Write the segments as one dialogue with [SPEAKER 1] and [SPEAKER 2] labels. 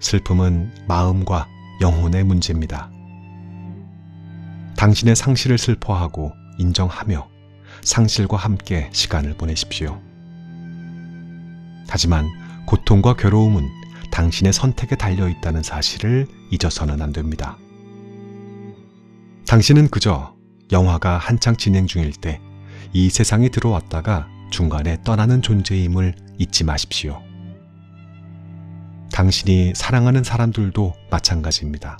[SPEAKER 1] 슬픔은 마음과 영혼의 문제입니다. 당신의 상실을 슬퍼하고 인정하며 상실과 함께 시간을 보내십시오. 하지만 고통과 괴로움은 당신의 선택에 달려 있다는 사실을 잊어서는 안 됩니다. 당신은 그저 영화가 한창 진행 중일 때 이 세상에 들어왔다가 중간에 떠나는 존재임을 잊지 마십시오. 당신이 사랑하는 사람들도 마찬가지입니다.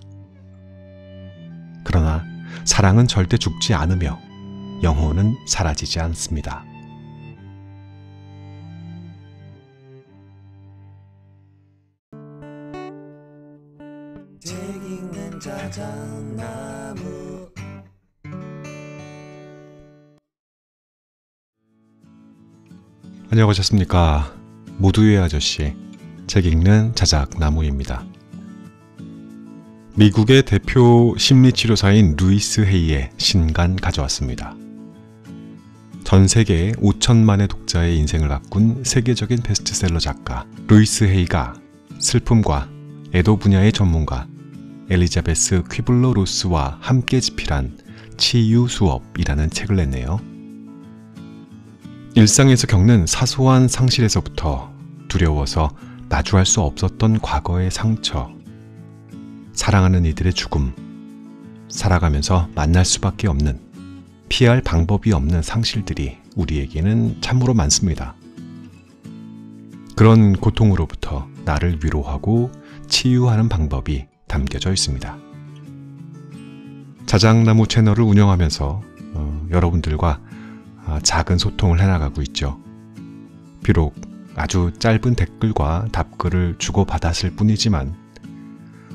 [SPEAKER 1] 그러나 사랑은 절대 죽지 않으며 영혼은 사라지지 않습니다. 안녕하셨습니까? 모두의 아저씨 책 읽는 자작나무입니다. 미국의 대표 심리치료사인 루이스 헤이의 신간 가져왔습니다. 전 세계 5천만의 독자의 인생을 바꾼 세계적인 베스트셀러 작가 루이스 헤이가 슬픔과 애도 분야의 전문가 엘리자베스 퀴블러 로스와 함께 집필한 치유 수업이라는 책을 냈네요. 일상에서 겪는 사소한 상실에서부터 두려워서 나주할수 없었던 과거의 상처, 사랑하는 이들의 죽음, 살아가면서 만날 수밖에 없는, 피할 방법이 없는 상실들이 우리에게는 참으로 많습니다. 그런 고통으로부터 나를 위로하고 치유하는 방법이 담겨져 있습니다. 자작나무 채널을 운영하면서 어, 여러분들과 아, 작은 소통을 해나가고 있죠. 비록 아주 짧은 댓글과 답글을 주고받았을 뿐이지만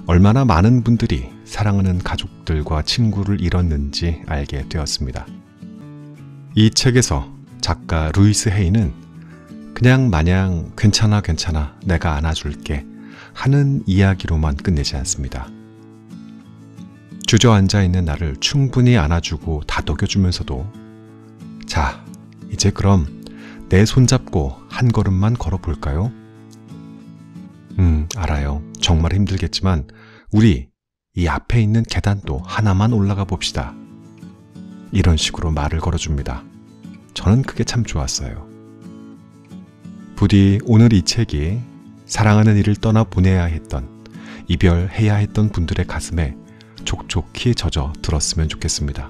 [SPEAKER 1] 얼마나 많은 분들이 사랑하는 가족들과 친구를 잃었는지 알게 되었습니다. 이 책에서 작가 루이스 헤이는 그냥 마냥 괜찮아 괜찮아 내가 안아줄게 하는 이야기로만 끝내지 않습니다. 주저앉아 있는 나를 충분히 안아주고 다독여주면서도 자 이제 그럼 내 손잡고 한 걸음만 걸어볼까요? 음, 알아요. 정말 힘들겠지만 우리 이 앞에 있는 계단도 하나만 올라가 봅시다. 이런 식으로 말을 걸어줍니다. 저는 그게 참 좋았어요. 부디 오늘 이 책이 사랑하는 이를 떠나 보내야 했던, 이별해야 했던 분들의 가슴에 촉촉히 젖어 들었으면 좋겠습니다.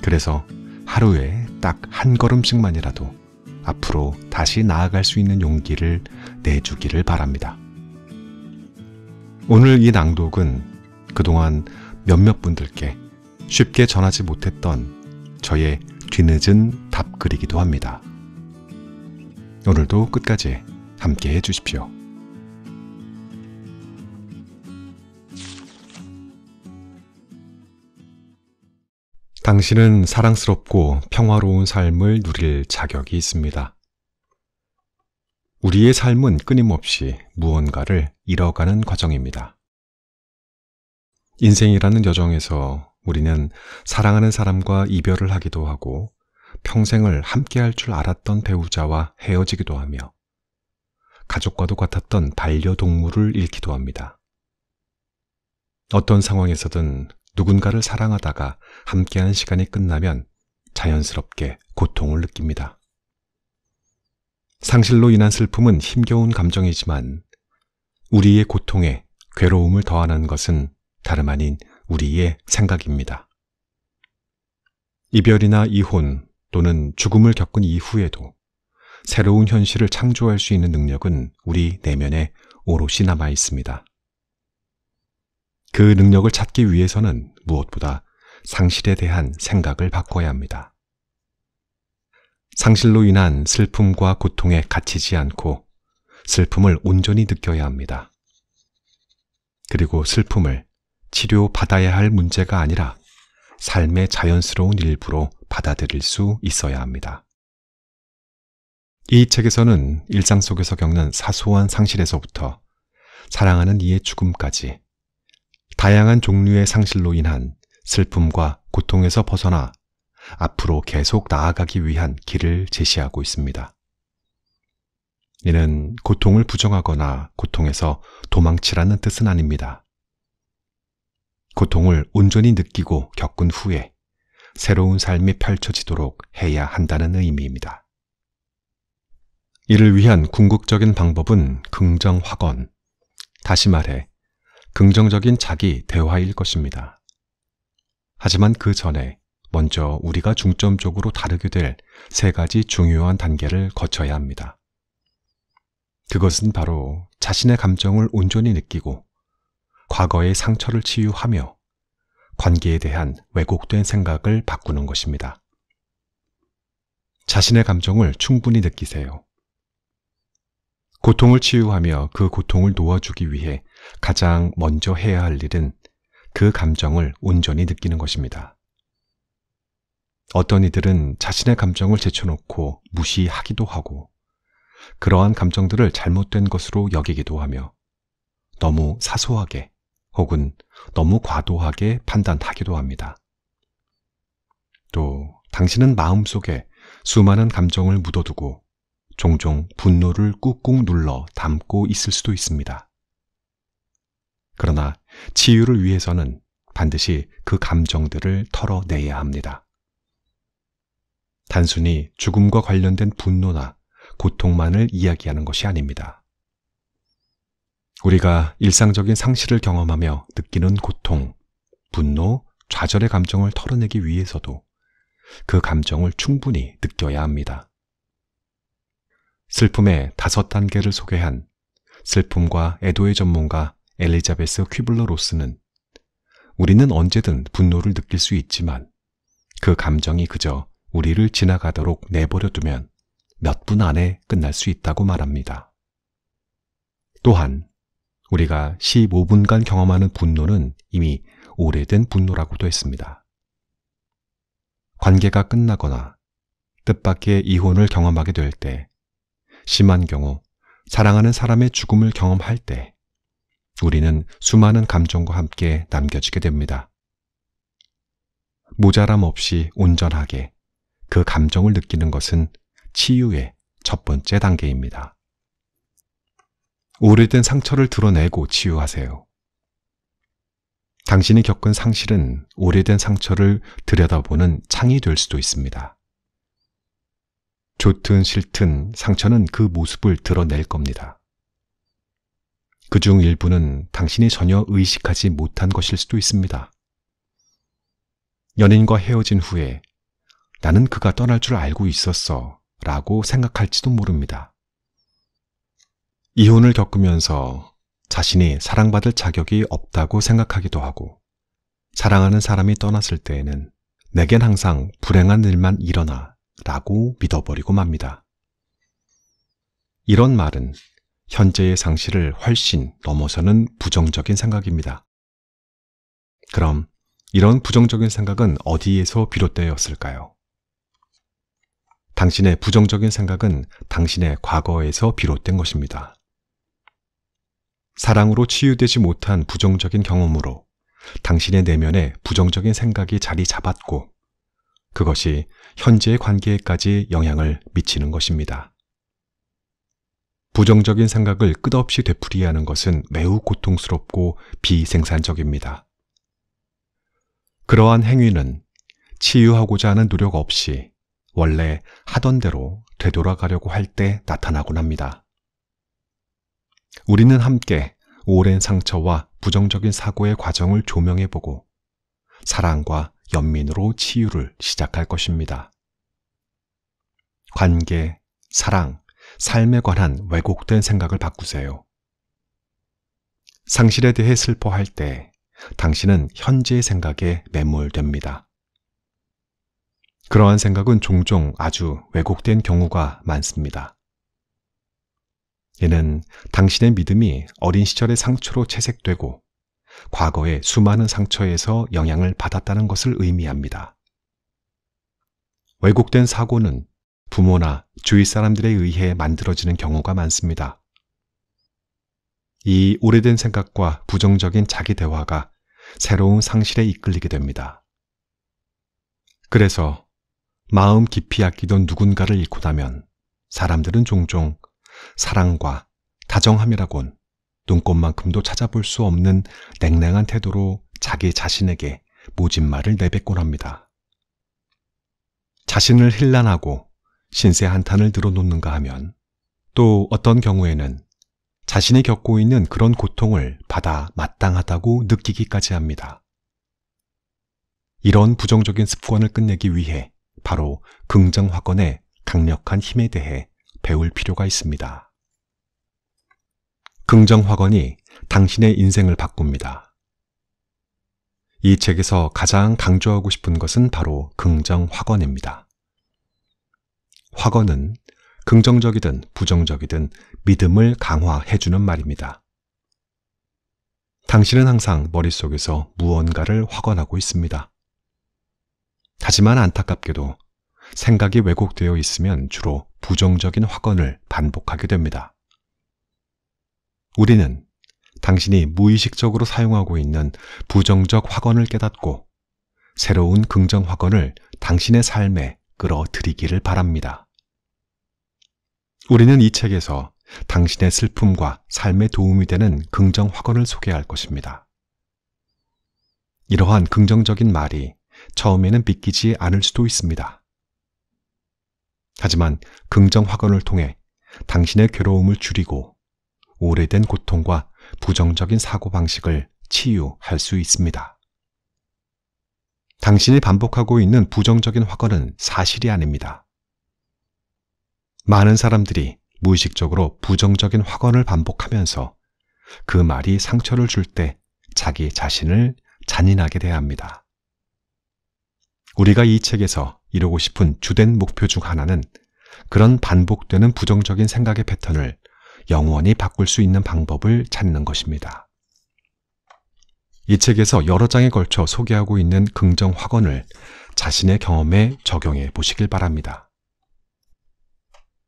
[SPEAKER 1] 그래서 하루에 딱한 걸음씩만이라도 앞으로 다시 나아갈 수 있는 용기를 내주기를 바랍니다. 오늘 이 낭독은 그동안 몇몇 분들께 쉽게 전하지 못했던 저의 뒤늦은 답글이기도 합니다. 오늘도 끝까지 함께 해주십시오. 당신은 사랑스럽고 평화로운 삶을 누릴 자격이 있습니다. 우리의 삶은 끊임없이 무언가를 잃어가는 과정입니다. 인생이라는 여정에서 우리는 사랑하는 사람과 이별을 하기도 하고 평생을 함께할 줄 알았던 배우자와 헤어지기도 하며 가족과도 같았던 반려동물을 잃기도 합니다. 어떤 상황에서든 누군가를 사랑하다가 함께하는 시간이 끝나면 자연스럽게 고통을 느낍니다. 상실로 인한 슬픔은 힘겨운 감정이지만 우리의 고통에 괴로움을 더하는 것은 다름 아닌 우리의 생각입니다. 이별이나 이혼 또는 죽음을 겪은 이후에도 새로운 현실을 창조할 수 있는 능력은 우리 내면에 오롯이 남아 있습니다. 그 능력을 찾기 위해서는 무엇보다 상실에 대한 생각을 바꿔야 합니다. 상실로 인한 슬픔과 고통에 갇히지 않고 슬픔을 온전히 느껴야 합니다. 그리고 슬픔을 치료받아야 할 문제가 아니라 삶의 자연스러운 일부로 받아들일 수 있어야 합니다. 이 책에서는 일상 속에서 겪는 사소한 상실에서부터 사랑하는 이의 죽음까지 다양한 종류의 상실로 인한 슬픔과 고통에서 벗어나 앞으로 계속 나아가기 위한 길을 제시하고 있습니다. 이는 고통을 부정하거나 고통에서 도망치라는 뜻은 아닙니다. 고통을 온전히 느끼고 겪은 후에 새로운 삶이 펼쳐지도록 해야 한다는 의미입니다. 이를 위한 궁극적인 방법은 긍정확언, 다시 말해 긍정적인 자기 대화일 것입니다. 하지만 그 전에 먼저 우리가 중점적으로 다루게 될 세 가지 중요한 단계를 거쳐야 합니다. 그것은 바로 자신의 감정을 온전히 느끼고 과거의 상처를 치유하며 관계에 대한 왜곡된 생각을 바꾸는 것입니다. 자신의 감정을 충분히 느끼세요. 고통을 치유하며 그 고통을 놓아주기 위해 가장 먼저 해야 할 일은 그 감정을 온전히 느끼는 것입니다. 어떤 이들은 자신의 감정을 제쳐놓고 무시하기도 하고, 그러한 감정들을 잘못된 것으로 여기기도 하며, 너무 사소하게 혹은 너무 과도하게 판단하기도 합니다. 또, 당신은 마음속에 수많은 감정을 묻어두고 종종 분노를 꾹꾹 눌러 담고 있을 수도 있습니다. 그러나 치유를 위해서는 반드시 그 감정들을 털어내야 합니다. 단순히 죽음과 관련된 분노나 고통만을 이야기하는 것이 아닙니다. 우리가 일상적인 상실을 경험하며 느끼는 고통, 분노, 좌절의 감정을 털어내기 위해서도 그 감정을 충분히 느껴야 합니다. 슬픔의 다섯 단계를 소개한 슬픔과 애도의 전문가 엘리자베스 퀴블러 로스는 우리는 언제든 분노를 느낄 수 있지만 그 감정이 그저 우리를 지나가도록 내버려 두면 몇 분 안에 끝날 수 있다고 말합니다. 또한 우리가 15분간 경험하는 분노는 이미 오래된 분노라고도 했습니다. 관계가 끝나거나 뜻밖의 이혼을 경험하게 될 때, 심한 경우 사랑하는 사람의 죽음을 경험할 때, 우리는 수많은 감정과 함께 남겨지게 됩니다. 모자람 없이 온전하게 그 감정을 느끼는 것은 치유의 첫 번째 단계입니다. 오래된 상처를 드러내고 치유하세요. 당신이 겪은 상실은 오래된 상처를 들여다보는 창이 될 수도 있습니다. 좋든 싫든 상처는 그 모습을 드러낼 겁니다. 그중 일부는 당신이 전혀 의식하지 못한 것일 수도 있습니다. 연인과 헤어진 후에 나는 그가 떠날 줄 알고 있었어 라고 생각할지도 모릅니다. 이혼을 겪으면서 자신이 사랑받을 자격이 없다고 생각하기도 하고 사랑하는 사람이 떠났을 때에는 내겐 항상 불행한 일만 일어나 라고 믿어버리고 맙니다. 이런 말은 현재의 상실을 훨씬 넘어서는 부정적인 생각입니다. 그럼 이런 부정적인 생각은 어디에서 비롯되었을까요? 당신의 부정적인 생각은 당신의 과거에서 비롯된 것입니다. 사랑으로 치유되지 못한 부정적인 경험으로 당신의 내면에 부정적인 생각이 자리 잡았고 그것이 현재의 관계에까지 영향을 미치는 것입니다. 부정적인 생각을 끝없이 되풀이하는 것은 매우 고통스럽고 비생산적입니다. 그러한 행위는 치유하고자 하는 노력 없이 원래 하던 대로 되돌아가려고 할 때 나타나곤 합니다. 우리는 함께 오랜 상처와 부정적인 사고의 과정을 조명해보고 사랑과 연민으로 치유를 시작할 것입니다. 관계, 사랑, 삶에 관한 왜곡된 생각을 바꾸세요. 상실에 대해 슬퍼할 때 당신은 현재의 생각에 매몰됩니다. 그러한 생각은 종종 아주 왜곡된 경우가 많습니다. 이는 당신의 믿음이 어린 시절의 상처로 채색되고 과거의 수많은 상처에서 영향을 받았다는 것을 의미합니다. 왜곡된 사고는 부모나 주위 사람들에 의해 만들어지는 경우가 많습니다. 이 오래된 생각과 부정적인 자기 대화가 새로운 상실에 이끌리게 됩니다. 그래서 마음 깊이 아끼던 누군가를 잃고 나면 사람들은 종종 사랑과 다정함이라곤 눈꽃만큼도 찾아볼 수 없는 냉랭한 태도로 자기 자신에게 모진 말을 내뱉곤 합니다. 자신을 힐난하고 신세 한탄을 들어놓는가 하면 또 어떤 경우에는 자신이 겪고 있는 그런 고통을 받아 마땅하다고 느끼기까지 합니다. 이런 부정적인 습관을 끝내기 위해 바로 긍정화건의 강력한 힘에 대해 배울 필요가 있습니다. 긍정화건이 당신의 인생을 바꿉니다. 이 책에서 가장 강조하고 싶은 것은 바로 긍정화건입니다. 확언은 긍정적이든 부정적이든 믿음을 강화해주는 말입니다. 당신은 항상 머릿속에서 무언가를 확언하고 있습니다. 하지만 안타깝게도 생각이 왜곡되어 있으면 주로 부정적인 확언을 반복하게 됩니다. 우리는 당신이 무의식적으로 사용하고 있는 부정적 확언을 깨닫고 새로운 긍정 확언을 당신의 삶에 끌어들이기를 바랍니다. 우리는 이 책에서 당신의 슬픔과 삶에 도움이 되는 긍정 확언을 소개할 것입니다. 이러한 긍정적인 말이 처음에는 믿기지 않을 수도 있습니다. 하지만 긍정 확언을 통해 당신의 괴로움을 줄이고 오래된 고통과 부정적인 사고방식을 치유할 수 있습니다. 당신이 반복하고 있는 부정적인 확언은 사실이 아닙니다. 많은 사람들이 무의식적으로 부정적인 확언을 반복하면서 그 말이 상처를 줄 때 자기 자신을 잔인하게 대합니다. 우리가 이 책에서 이루고 싶은 주된 목표 중 하나는 그런 반복되는 부정적인 생각의 패턴을 영원히 바꿀 수 있는 방법을 찾는 것입니다. 이 책에서 여러 장에 걸쳐 소개하고 있는 긍정 확언을 자신의 경험에 적용해 보시길 바랍니다.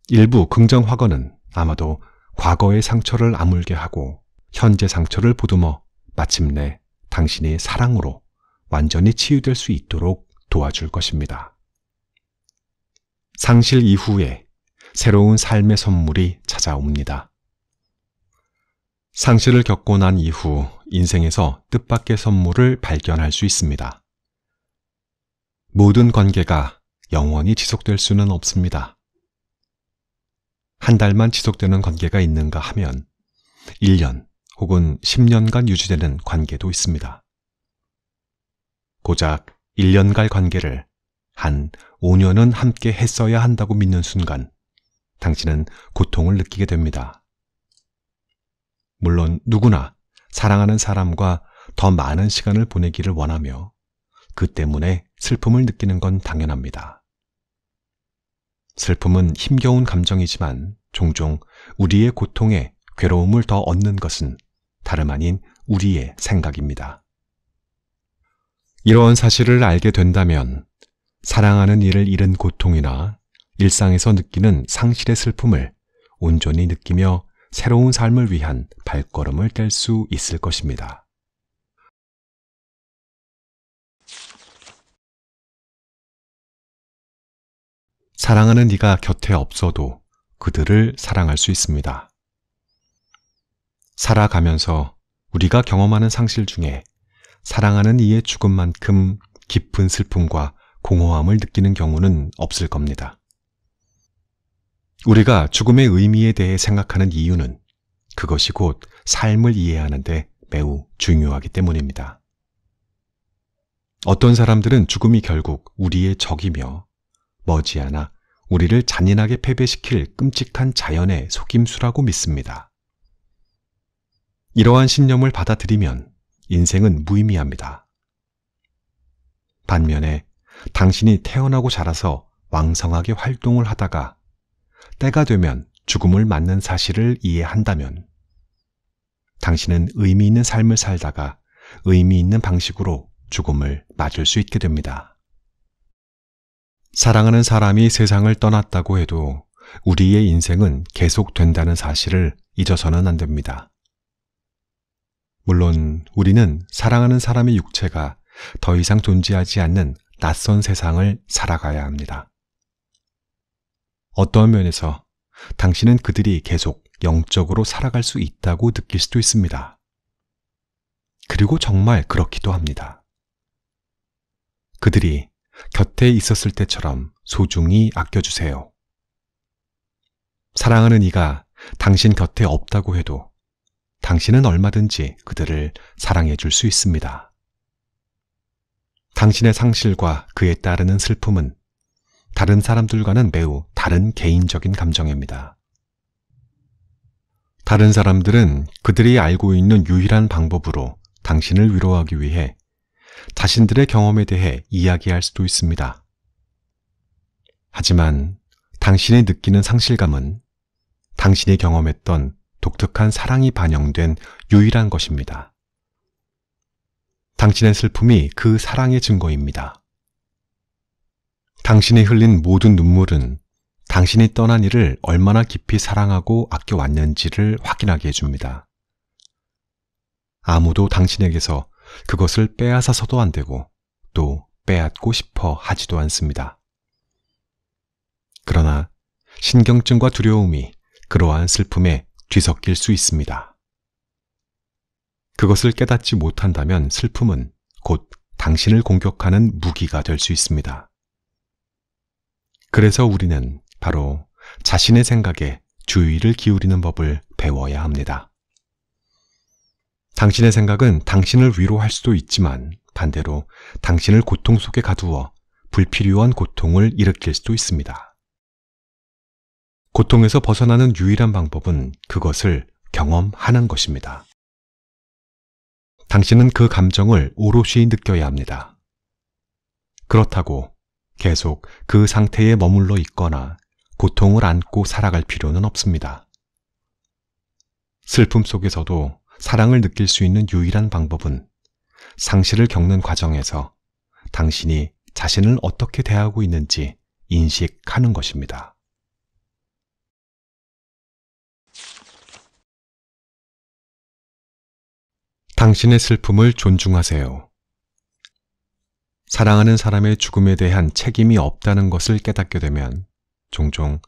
[SPEAKER 1] 일부 긍정 확언은 아마도 과거의 상처를 아물게 하고 현재 상처를 보듬어 마침내 당신이 사랑으로 완전히 치유될 수 있도록 도와줄 것입니다. 상실 이후에 새로운 삶의 선물이 찾아옵니다. 상실을 겪고 난 이후 인생에서 뜻밖의 선물을 발견할 수 있습니다. 모든 관계가 영원히 지속될 수는 없습니다. 한 달만 지속되는 관계가 있는가 하면 1년 혹은 10년간 유지되는 관계도 있습니다. 고작 1년갈 관계를 한 5년은 함께 했어야 한다고 믿는 순간 당신은 고통을 느끼게 됩니다. 물론 누구나 사랑하는 사람과 더 많은 시간을 보내기를 원하며 그 때문에 슬픔을 느끼는 건 당연합니다. 슬픔은 힘겨운 감정이지만 종종 우리의 고통에 괴로움을 더 얻는 것은 다름 아닌 우리의 생각입니다. 이러한 사실을 알게 된다면 사랑하는 이를 잃은 고통이나 일상에서 느끼는 상실의 슬픔을 온전히 느끼며 새로운 삶을 위한 발걸음을 뗄 수 있을 것입니다. 사랑하는 네가 곁에 없어도 그들을 사랑할 수 있습니다. 살아가면서 우리가 경험하는 상실 중에 사랑하는 이의 죽음만큼 깊은 슬픔과 공허함을 느끼는 경우는 없을 겁니다. 우리가 죽음의 의미에 대해 생각하는 이유는 그것이 곧 삶을 이해하는데 매우 중요하기 때문입니다. 어떤 사람들은 죽음이 결국 우리의 적이며 머지않아 우리를 잔인하게 패배시킬 끔찍한 자연의 속임수라고 믿습니다. 이러한 신념을 받아들이면 인생은 무의미합니다. 반면에 당신이 태어나고 자라서 왕성하게 활동을 하다가 때가 되면 죽음을 맞는 사실을 이해한다면 당신은 의미 있는 삶을 살다가 의미 있는 방식으로 죽음을 맞을 수 있게 됩니다. 사랑하는 사람이 세상을 떠났다고 해도 우리의 인생은 계속된다는 사실을 잊어서는 안 됩니다. 물론 우리는 사랑하는 사람의 육체가 더 이상 존재하지 않는 낯선 세상을 살아가야 합니다. 어떠한 면에서 당신은 그들이 계속 영적으로 살아갈 수 있다고 느낄 수도 있습니다. 그리고 정말 그렇기도 합니다. 그들이 곁에 있었을 때처럼 소중히 아껴주세요. 사랑하는 이가 당신 곁에 없다고 해도 당신은 얼마든지 그들을 사랑해 줄 수 있습니다. 당신의 상실과 그에 따르는 슬픔은 다른 사람들과는 매우 다른 개인적인 감정입니다. 다른 사람들은 그들이 알고 있는 유일한 방법으로 당신을 위로하기 위해 자신들의 경험에 대해 이야기할 수도 있습니다. 하지만 당신이 느끼는 상실감은 당신이 경험했던 독특한 사랑이 반영된 유일한 것입니다. 당신의 슬픔이 그 사랑의 증거입니다. 당신이 흘린 모든 눈물은 당신이 떠난 이를 얼마나 깊이 사랑하고 아껴왔는지를 확인하게 해줍니다. 아무도 당신에게서 그것을 빼앗아서도 안 되고 또 빼앗고 싶어 하지도 않습니다. 그러나 신경증과 두려움이 그러한 슬픔에 뒤섞일 수 있습니다. 그것을 깨닫지 못한다면 슬픔은 곧 당신을 공격하는 무기가 될 수 있습니다. 그래서 우리는 바로 자신의 생각에 주의를 기울이는 법을 배워야 합니다. 당신의 생각은 당신을 위로할 수도 있지만 반대로 당신을 고통 속에 가두어 불필요한 고통을 일으킬 수도 있습니다. 고통에서 벗어나는 유일한 방법은 그것을 경험하는 것입니다. 당신은 그 감정을 오롯이 느껴야 합니다. 그렇다고 계속 그 상태에 머물러 있거나 고통을 안고 살아갈 필요는 없습니다. 슬픔 속에서도 사랑을 느낄 수 있는 유일한 방법은 상실을 겪는 과정에서 당신이 자신을 어떻게 대하고 있는지 인식하는 것입니다. 당신의 슬픔을 존중하세요. 사랑하는 사람의 죽음에 대한 책임이 없다는 것을 깨닫게 되면 종종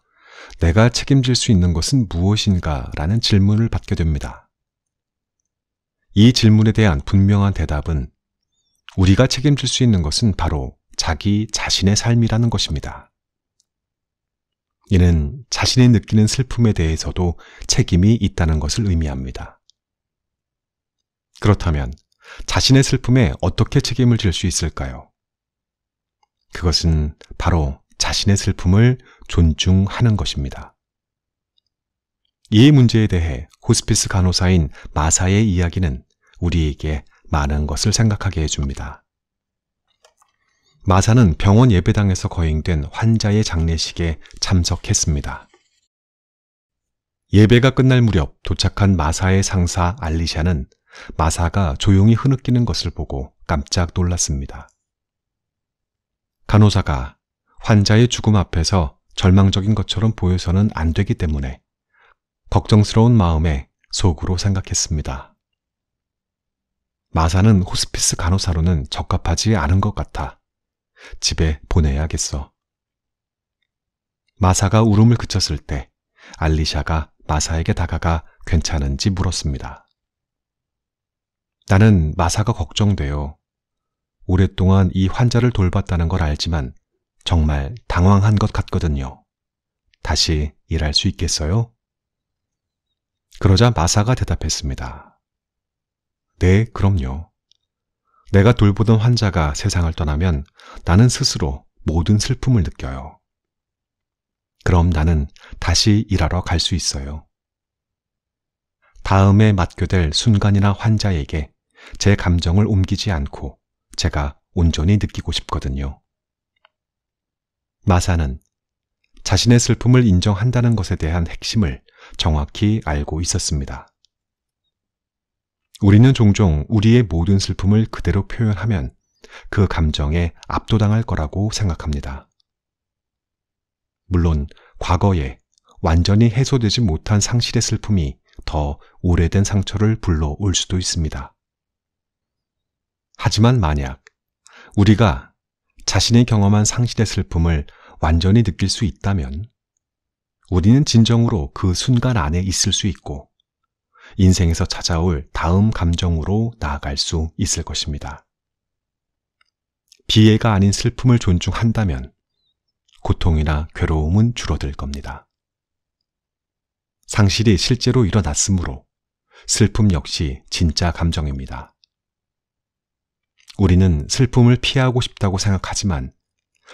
[SPEAKER 1] 내가 책임질 수 있는 것은 무엇인가 라는 질문을 받게 됩니다. 이 질문에 대한 분명한 대답은 우리가 책임질 수 있는 것은 바로 자기 자신의 삶이라는 것입니다. 이는 자신이 느끼는 슬픔에 대해서도 책임이 있다는 것을 의미합니다. 그렇다면 자신의 슬픔에 어떻게 책임을 질 수 있을까요? 그것은 바로 자신의 슬픔을 존중하는 것입니다. 이 문제에 대해 호스피스 간호사인 마사의 이야기는 우리에게 많은 것을 생각하게 해줍니다. 마사는 병원 예배당에서 거행된 환자의 장례식에 참석했습니다. 예배가 끝날 무렵 도착한 마사의 상사 알리샤는 마사가 조용히 흐느끼는 것을 보고 깜짝 놀랐습니다. 간호사가 환자의 죽음 앞에서 절망적인 것처럼 보여서는 안 되기 때문에 걱정스러운 마음에 속으로 생각했습니다. 마사는 호스피스 간호사로는 적합하지 않은 것 같아. 집에 보내야겠어. 마사가 울음을 그쳤을 때 알리샤가 마사에게 다가가 괜찮은지 물었습니다. 나는 마사가 걱정돼요. 오랫동안 이 환자를 돌봤다는 걸 알지만 정말 당황한 것 같거든요. 다시 일할 수 있겠어요? 그러자 마사가 대답했습니다. 네, 그럼요. 내가 돌보던 환자가 세상을 떠나면 나는 스스로 모든 슬픔을 느껴요. 그럼 나는 다시 일하러 갈 수 있어요. 다음에 맡게 될 순간이나 환자에게 제 감정을 옮기지 않고 제가 온전히 느끼고 싶거든요. 마사는 자신의 슬픔을 인정한다는 것에 대한 핵심을 정확히 알고 있었습니다. 우리는 종종 우리의 모든 슬픔을 그대로 표현하면 그 감정에 압도당할 거라고 생각합니다. 물론 과거에 완전히 해소되지 못한 상실의 슬픔이 더 오래된 상처를 불러올 수도 있습니다. 하지만 만약 우리가 자신이 경험한 상실의 슬픔을 완전히 느낄 수 있다면 우리는 진정으로 그 순간 안에 있을 수 있고 인생에서 찾아올 다음 감정으로 나아갈 수 있을 것입니다. 비애가 아닌 슬픔을 존중한다면 고통이나 괴로움은 줄어들 겁니다. 상실이 실제로 일어났으므로 슬픔 역시 진짜 감정입니다. 우리는 슬픔을 피하고 싶다고 생각하지만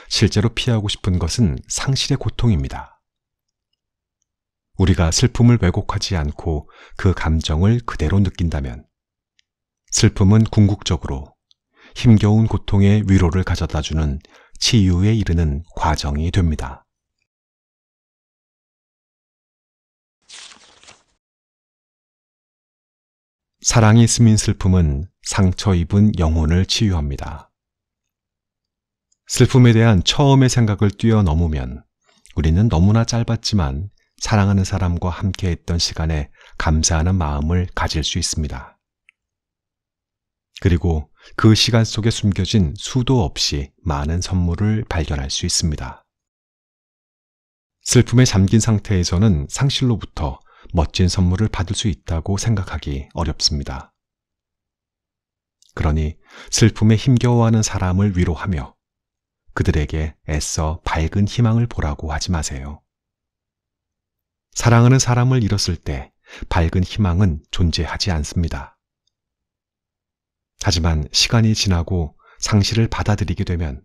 [SPEAKER 1] 실제로 피하고 싶은 것은 상실의 고통입니다. 우리가 슬픔을 왜곡하지 않고 그 감정을 그대로 느낀다면 슬픔은 궁극적으로 힘겨운 고통의 위로를 가져다 주는 치유에 이르는 과정이 됩니다. 사랑이 스민 슬픔은 상처 입은 영혼을 치유합니다. 슬픔에 대한 처음의 생각을 뛰어넘으면 우리는 너무나 짧았지만 사랑하는 사람과 함께 했던 시간에 감사하는 마음을 가질 수 있습니다. 그리고 그 시간 속에 숨겨진 수도 없이 많은 선물을 발견할 수 있습니다. 슬픔에 잠긴 상태에서는 상실로부터 멋진 선물을 받을 수 있다고 생각하기 어렵습니다. 그러니 슬픔에 힘겨워하는 사람을 위로하며 그들에게 애써 밝은 희망을 보라고 하지 마세요. 사랑하는 사람을 잃었을 때 밝은 희망은 존재하지 않습니다. 하지만 시간이 지나고 상실을 받아들이게 되면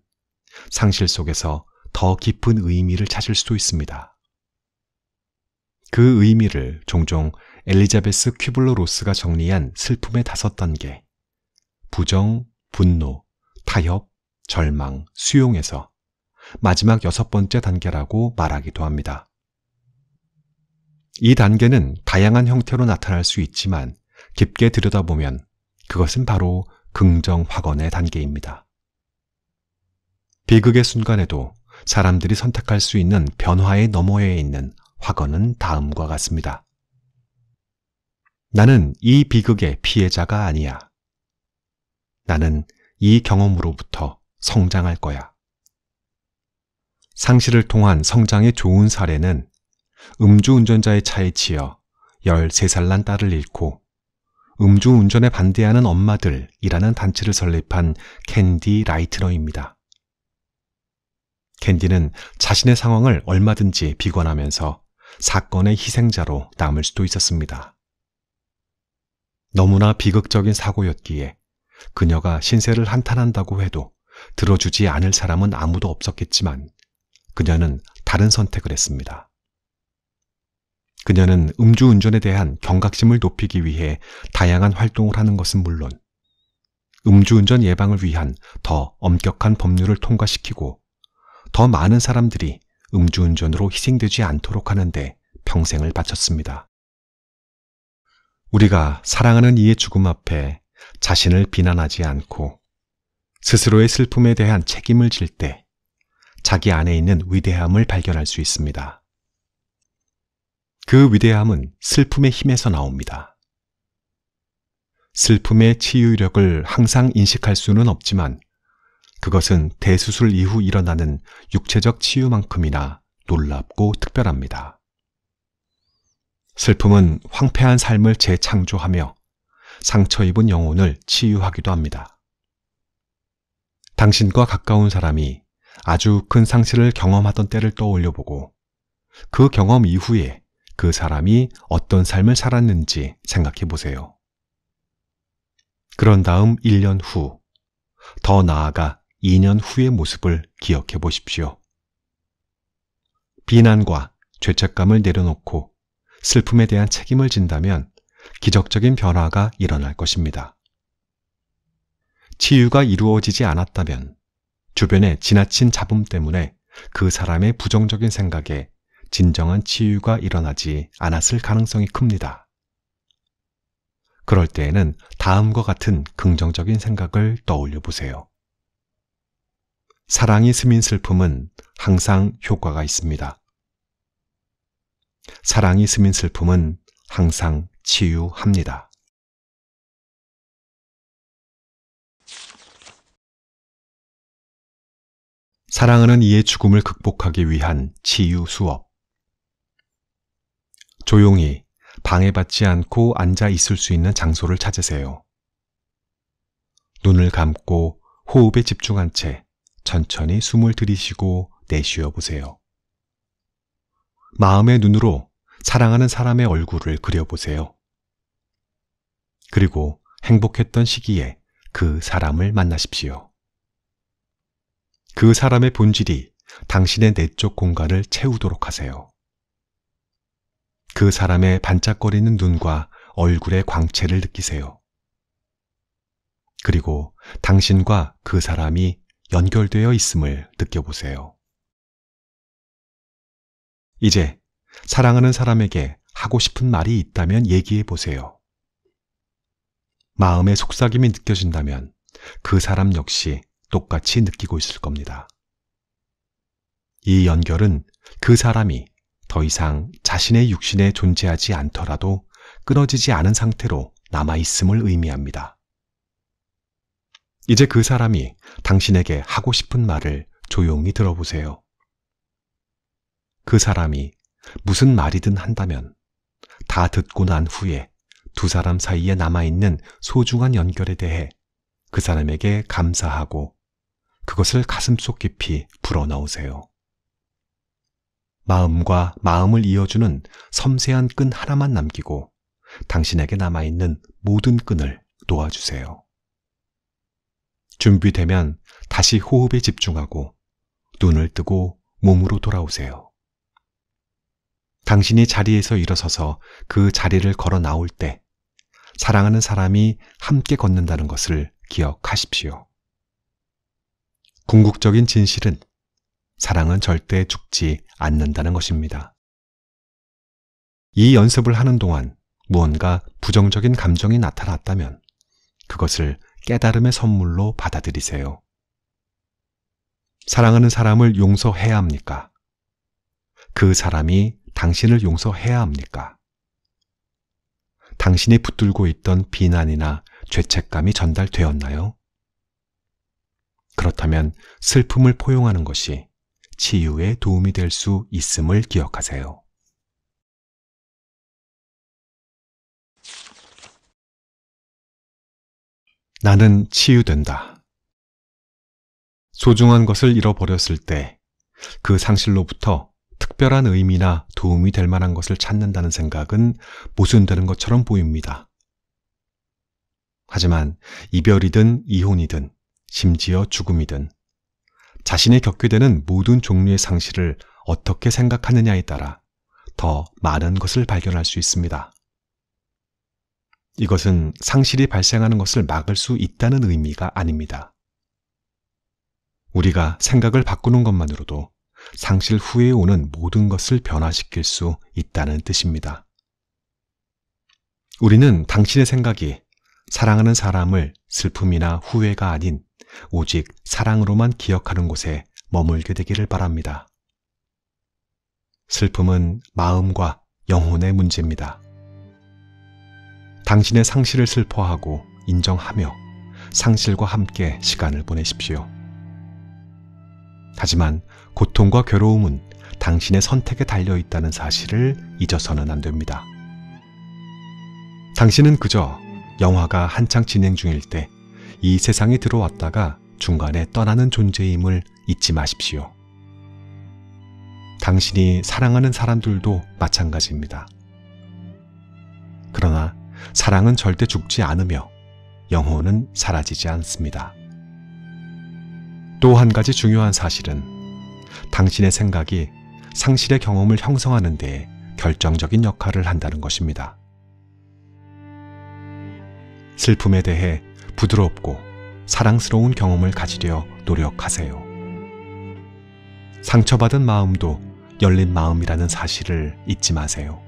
[SPEAKER 1] 상실 속에서 더 깊은 의미를 찾을 수도 있습니다. 그 의미를 종종 엘리자베스 큐블러 로스가 정리한 슬픔의 다섯 단계, 부정, 분노, 타협, 절망, 수용에서 마지막 여섯 번째 단계라고 말하기도 합니다. 이 단계는 다양한 형태로 나타날 수 있지만 깊게 들여다보면 그것은 바로 긍정 확언의 단계입니다. 비극의 순간에도 사람들이 선택할 수 있는 변화의 너머에 있는 확언은 다음과 같습니다. 나는 이 비극의 피해자가 아니야. 나는 이 경험으로부터 성장할 거야. 상실을 통한 성장의 좋은 사례는 음주운전자의 차에 치여 13살 난 딸을 잃고 음주운전에 반대하는 엄마들이라는 단체를 설립한 캔디 라이트너입니다. 캔디는 자신의 상황을 얼마든지 비관하면서 사건의 희생자로 남을 수도 있었습니다. 너무나 비극적인 사고였기에 그녀가 신세를 한탄한다고 해도 들어주지 않을 사람은 아무도 없었겠지만 그녀는 다른 선택을 했습니다. 그녀는 음주운전에 대한 경각심을 높이기 위해 다양한 활동을 하는 것은 물론 음주운전 예방을 위한 더 엄격한 법률을 통과시키고 더 많은 사람들이 음주운전으로 희생되지 않도록 하는데 평생을 바쳤습니다. 우리가 사랑하는 이의 죽음 앞에 자신을 비난하지 않고 스스로의 슬픔에 대한 책임을 질 때 자기 안에 있는 위대함을 발견할 수 있습니다. 그 위대함은 슬픔의 힘에서 나옵니다. 슬픔의 치유력을 항상 인식할 수는 없지만 그것은 대수술 이후 일어나는 육체적 치유만큼이나 놀랍고 특별합니다. 슬픔은 황폐한 삶을 재창조하며 상처 입은 영혼을 치유하기도 합니다. 당신과 가까운 사람이 아주 큰 상실을 경험하던 때를 떠올려 보고 그 경험 이후에 그 사람이 어떤 삶을 살았는지 생각해 보세요. 그런 다음 1년 후, 더 나아가 2년 후의 모습을 기억해 보십시오. 비난과 죄책감을 내려놓고 슬픔에 대한 책임을 진다면 기적적인 변화가 일어날 것입니다. 치유가 이루어지지 않았다면 주변의 지나친 잡음 때문에 그 사람의 부정적인 생각에 진정한 치유가 일어나지 않았을 가능성이 큽니다. 그럴 때에는 다음과 같은 긍정적인 생각을 떠올려 보세요. 사랑이 스민 슬픔은 항상 효과가 있습니다. 사랑이 스민 슬픔은 항상 치유합니다. 사랑하는 이의 죽음을 극복하기 위한 치유 수업. 조용히 방해받지 않고 앉아 있을 수 있는 장소를 찾으세요. 눈을 감고 호흡에 집중한 채 천천히 숨을 들이쉬고 내쉬어 보세요. 마음의 눈으로 사랑하는 사람의 얼굴을 그려보세요. 그리고 행복했던 시기에 그 사람을 만나십시오. 그 사람의 본질이 당신의 내적 공간을 채우도록 하세요. 그 사람의 반짝거리는 눈과 얼굴의 광채를 느끼세요. 그리고 당신과 그 사람이 연결되어 있음을 느껴보세요. 이제 사랑하는 사람에게 하고 싶은 말이 있다면 얘기해 보세요. 마음의 속삭임이 느껴진다면 그 사람 역시 똑같이 느끼고 있을 겁니다. 이 연결은 그 사람이 더 이상 자신의 육신에 존재하지 않더라도 끊어지지 않은 상태로 남아있음을 의미합니다. 이제 그 사람이 당신에게 하고 싶은 말을 조용히 들어보세요. 그 사람이 무슨 말이든 한다면 다 듣고 난 후에 두 사람 사이에 남아있는 소중한 연결에 대해 그 사람에게 감사하고 그것을 가슴속 깊이 불어넣으세요. 마음과 마음을 이어주는 섬세한 끈 하나만 남기고 당신에게 남아있는 모든 끈을 놓아주세요. 준비되면 다시 호흡에 집중하고 눈을 뜨고 몸으로 돌아오세요. 당신이 자리에서 일어서서 그 자리를 걸어 나올 때 사랑하는 사람이 함께 걷는다는 것을 기억하십시오. 궁극적인 진실은 사랑은 절대 죽지 않는다는 것입니다. 이 연습을 하는 동안 무언가 부정적인 감정이 나타났다면 그것을 깨달음의 선물로 받아들이세요. 사랑하는 사람을 용서해야 합니까? 그 사람이 당신을 용서해야 합니까? 당신이 붙들고 있던 비난이나 죄책감이 전달되었나요? 그렇다면 슬픔을 포용하는 것이 치유에 도움이 될 수 있음을 기억하세요. 나는 치유된다. 소중한 것을 잃어버렸을 때 그 상실로부터 특별한 의미나 도움이 될 만한 것을 찾는다는 생각은 모순되는 것처럼 보입니다. 하지만 이별이든 이혼이든 심지어 죽음이든 자신이 겪게 되는 모든 종류의 상실을 어떻게 생각하느냐에 따라 더 많은 것을 발견할 수 있습니다. 이것은 상실이 발생하는 것을 막을 수 있다는 의미가 아닙니다. 우리가 생각을 바꾸는 것만으로도 상실 후에 오는 모든 것을 변화시킬 수 있다는 뜻입니다. 우리는 당신의 생각이 사랑하는 사람을 슬픔이나 후회가 아닌 오직 사랑으로만 기억하는 곳에 머물게 되기를 바랍니다. 슬픔은 마음과 영혼의 문제입니다. 당신의 상실을 슬퍼하고 인정하며 상실과 함께 시간을 보내십시오. 하지만 고통과 괴로움은 당신의 선택에 달려 있다는 사실을 잊어서는 안 됩니다. 당신은 그저 영화가 한창 진행 중일 때 이 세상에 들어왔다가 중간에 떠나는 존재임을 잊지 마십시오. 당신이 사랑하는 사람들도 마찬가지입니다. 그러나 사랑은 절대 죽지 않으며 영혼은 사라지지 않습니다. 또 한 가지 중요한 사실은 당신의 생각이 상실의 경험을 형성하는 데 결정적인 역할을 한다는 것입니다. 슬픔에 대해 부드럽고 사랑스러운 경험을 가지려 노력하세요. 상처받은 마음도 열린 마음이라는 사실을 잊지 마세요.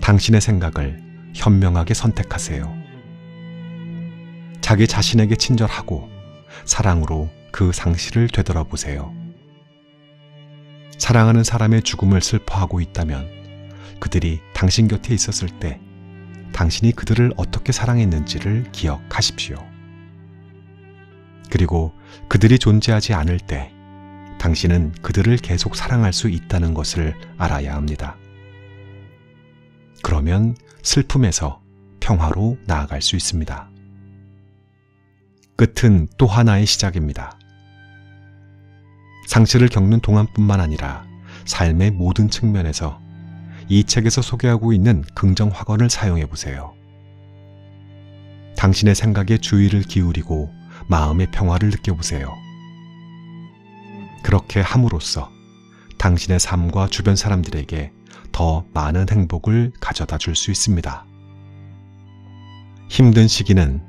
[SPEAKER 1] 당신의 생각을 현명하게 선택하세요. 자기 자신에게 친절하고 사랑으로 그 상실을 되돌아보세요. 사랑하는 사람의 죽음을 슬퍼하고 있다면 그들이 당신 곁에 있었을 때 당신이 그들을 어떻게 사랑했는지를 기억하십시오. 그리고 그들이 존재하지 않을 때 당신은 그들을 계속 사랑할 수 있다는 것을 알아야 합니다. 그러면 슬픔에서 평화로 나아갈 수 있습니다. 끝은 또 하나의 시작입니다. 상실을 겪는 동안뿐만 아니라 삶의 모든 측면에서 이 책에서 소개하고 있는 긍정 화언을 사용해 보세요. 당신의 생각에 주의를 기울이고 마음의 평화를 느껴보세요. 그렇게 함으로써 당신의 삶과 주변 사람들에게 더 많은 행복을 가져다 줄 수 있습니다. 힘든 시기는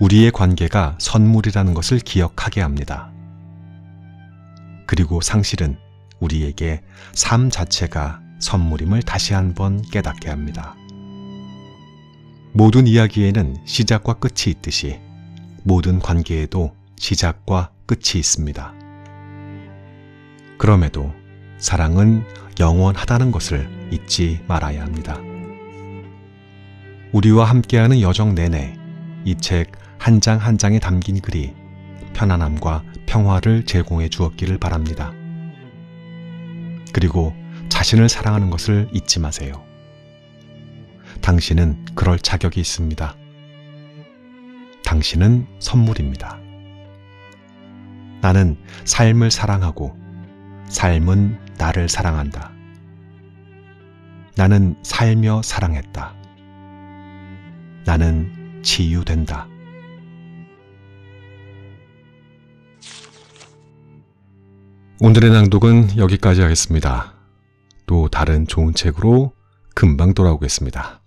[SPEAKER 1] 우리의 관계가 선물이라는 것을 기억하게 합니다. 그리고 상실은 우리에게 삶 자체가 선물임을 다시 한번 깨닫게 합니다. 모든 이야기에는 시작과 끝이 있듯이 모든 관계에도 시작과 끝이 있습니다. 그럼에도 사랑은 영원하다는 것을 잊지 말아야 합니다. 우리와 함께하는 여정 내내 이 책 한 장한 한 장에 담긴 글이 편안함과 평화를 제공해 주었기를 바랍니다. 그리고 자신을 사랑하는 것을 잊지 마세요. 당신은 그럴 자격이 있습니다. 당신은 선물입니다. 나는 삶을 사랑하고 삶은 나를 사랑한다. 나는 살며 사랑했다. 나는 치유된다. 오늘의 낭독은 여기까지 하겠습니다. 또 다른 좋은 책으로 금방 돌아오겠습니다.